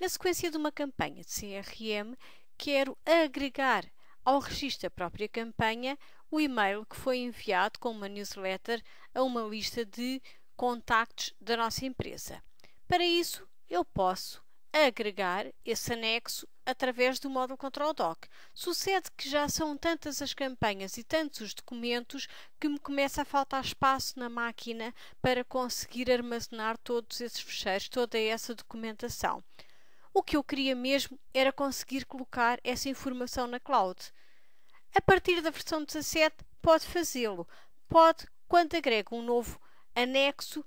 Na sequência de uma campanha de CRM, quero agregar ao registro da própria campanha o e-mail que foi enviado com uma newsletter a uma lista de contactos da nossa empresa. Para isso, eu posso agregar esse anexo através do módulo Control Doc. Sucede que já são tantas as campanhas e tantos os documentos que me começa a faltar espaço na máquina para conseguir armazenar todos esses fecheiros, toda essa documentação. O que eu queria mesmo era conseguir colocar essa informação na cloud. A partir da versão 17 pode fazê-lo. Pode quando agrega um novo anexo,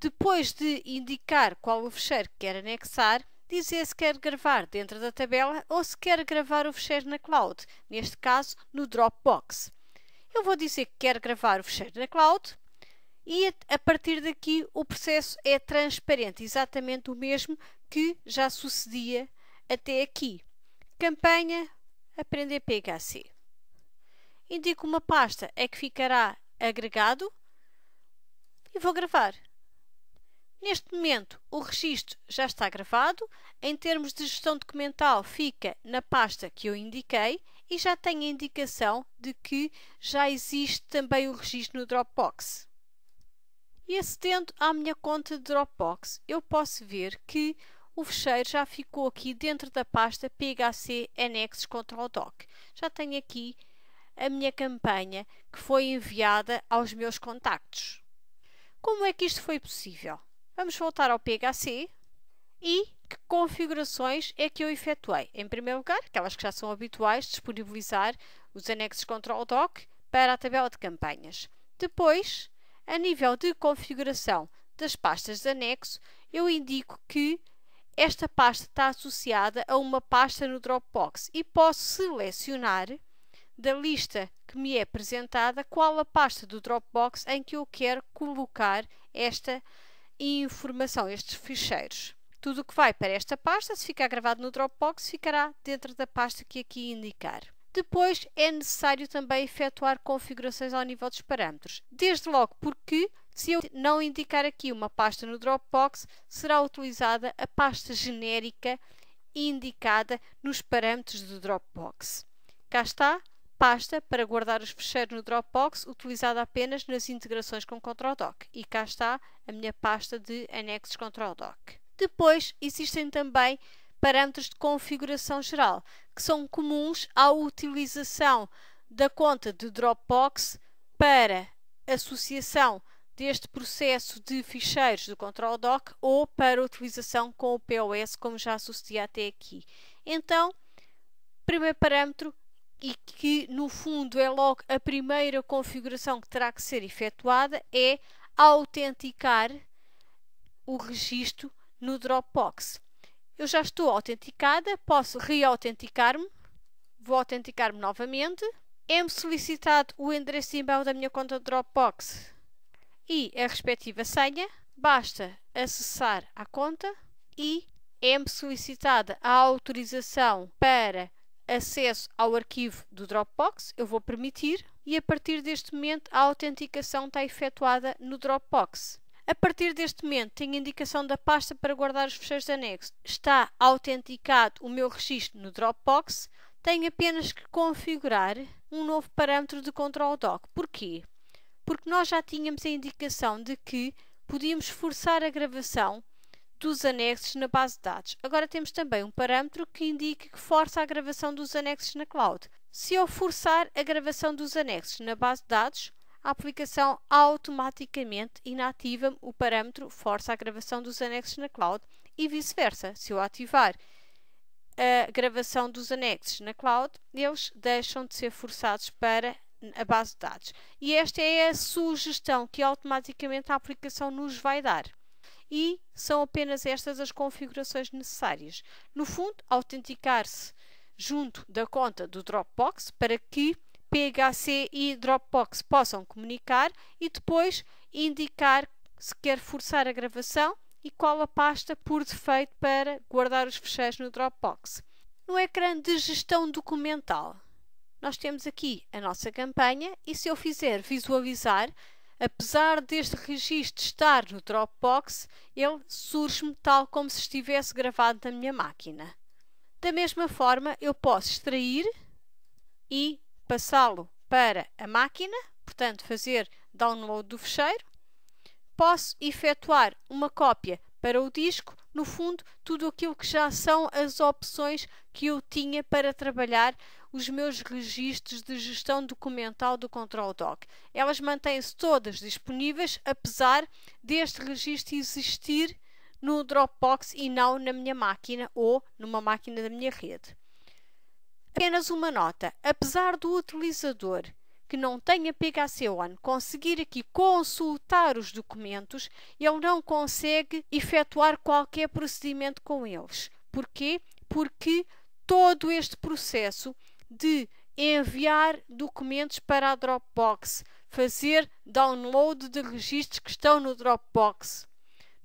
depois de indicar qual o fecheiro que quer anexar, dizer se quer gravar dentro da tabela ou se quer gravar o fecheiro na cloud, neste caso no Dropbox. Eu vou dizer que quero gravar o fecheiro na cloud e a partir daqui o processo é transparente, exatamente o mesmo que já sucedia até aqui. Campanha Aprender PHC. Indico uma pasta é que ficará agregado e vou gravar. Neste momento, o registro já está gravado. Em termos de gestão documental, fica na pasta que eu indiquei e já tem a indicação de que já existe também o registro no Dropbox. E acedendo à minha conta de Dropbox, eu posso ver que o fecheiro já ficou aqui dentro da pasta PHC Anexos Control DOC. Já tenho aqui a minha campanha que foi enviada aos meus contactos. Como é que isto foi possível? Vamos voltar ao PHC e que configurações é que eu efetuei. Em primeiro lugar, aquelas que já são habituais, disponibilizar os anexos Control Doc para a tabela de campanhas. Depois, a nível de configuração das pastas de anexo, eu indico que esta pasta está associada a uma pasta no Dropbox e posso selecionar da lista que me é apresentada qual a pasta do Dropbox em que eu quero colocar esta informação, estes ficheiros. Tudo o que vai para esta pasta, se ficar gravado no Dropbox, ficará dentro da pasta que aqui indicar. Depois é necessário também efetuar configurações ao nível dos parâmetros. Desde logo porque, se eu não indicar aqui uma pasta no Dropbox, será utilizada a pasta genérica indicada nos parâmetros do Dropbox. Cá está, pasta para guardar os fecheiros no Dropbox, utilizada apenas nas integrações com ControlDoc. E cá está a minha pasta de anexos ControlDoc. Depois existem também parâmetros de configuração geral, que são comuns à utilização da conta de Dropbox para associação deste processo de ficheiros do Control Doc ou para utilização com o POS, como já sucedia até aqui. Então, primeiro parâmetro, e que no fundo é logo a primeira configuração que terá que ser efetuada, é autenticar o registro no Dropbox eu já estou autenticada, posso reautenticar-me, vou autenticar-me novamente. É-me solicitado o endereço de e-mail da minha conta Dropbox e a respectiva senha. Basta acessar a conta e é-me solicitada a autorização para acesso ao arquivo do Dropbox. Eu vou permitir e a partir deste momento a autenticação está efetuada no Dropbox. A partir deste momento, tenho indicação da pasta para guardar os fecheiros anexos. Está autenticado o meu registro no Dropbox. Tenho apenas que configurar um novo parâmetro de Control Doc. Porquê? Porque nós já tínhamos a indicação de que podíamos forçar a gravação dos anexos na base de dados. Agora temos também um parâmetro que indica que força a gravação dos anexos na cloud. Se eu forçar a gravação dos anexos na base de dados, a aplicação automaticamente inativa o parâmetro força a gravação dos anexos na cloud e vice-versa. Se eu ativar a gravação dos anexos na cloud, eles deixam de ser forçados para a base de dados. E esta é a sugestão que automaticamente a aplicação nos vai dar. E são apenas estas as configurações necessárias. No fundo, autenticar-se junto da conta do Dropbox para que PHC e Dropbox possam comunicar e depois indicar se quer forçar a gravação e qual a pasta por defeito para guardar os fecheiros no Dropbox. No ecrã de gestão documental, nós temos aqui a nossa campanha e se eu fizer visualizar, apesar deste registro estar no Dropbox, ele surge-me tal como se estivesse gravado na minha máquina. Da mesma forma, eu posso extrair e passá-lo para a máquina, portanto, fazer download do fecheiro. Posso efetuar uma cópia para o disco, no fundo, tudo aquilo que já são as opções que eu tinha para trabalhar os meus registros de gestão documental do Control Doc. Elas mantêm-se todas disponíveis, apesar deste registro existir no Dropbox e não na minha máquina ou numa máquina da minha rede. Apenas uma nota: apesar do utilizador que não tenha ON conseguir aqui consultar os documentos, ele não consegue efetuar qualquer procedimento com eles. Porquê? Porque todo este processo de enviar documentos para a Dropbox, fazer download de registros que estão no Dropbox,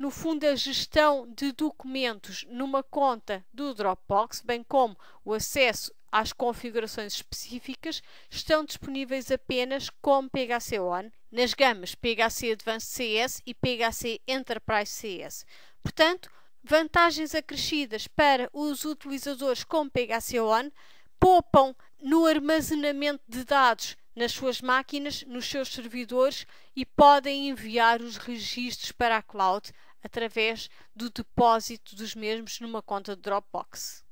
no fundo, a gestão de documentos numa conta do Dropbox, bem como o acesso às configurações específicas, estão disponíveis apenas como PHC ON nas gamas PHC Advanced CS e PHC Enterprise CS. Portanto, vantagens acrescidas para os utilizadores com PHC ON poupam no armazenamento de dados nas suas máquinas, nos seus servidores e podem enviar os registros para a cloud através do depósito dos mesmos numa conta de Dropbox.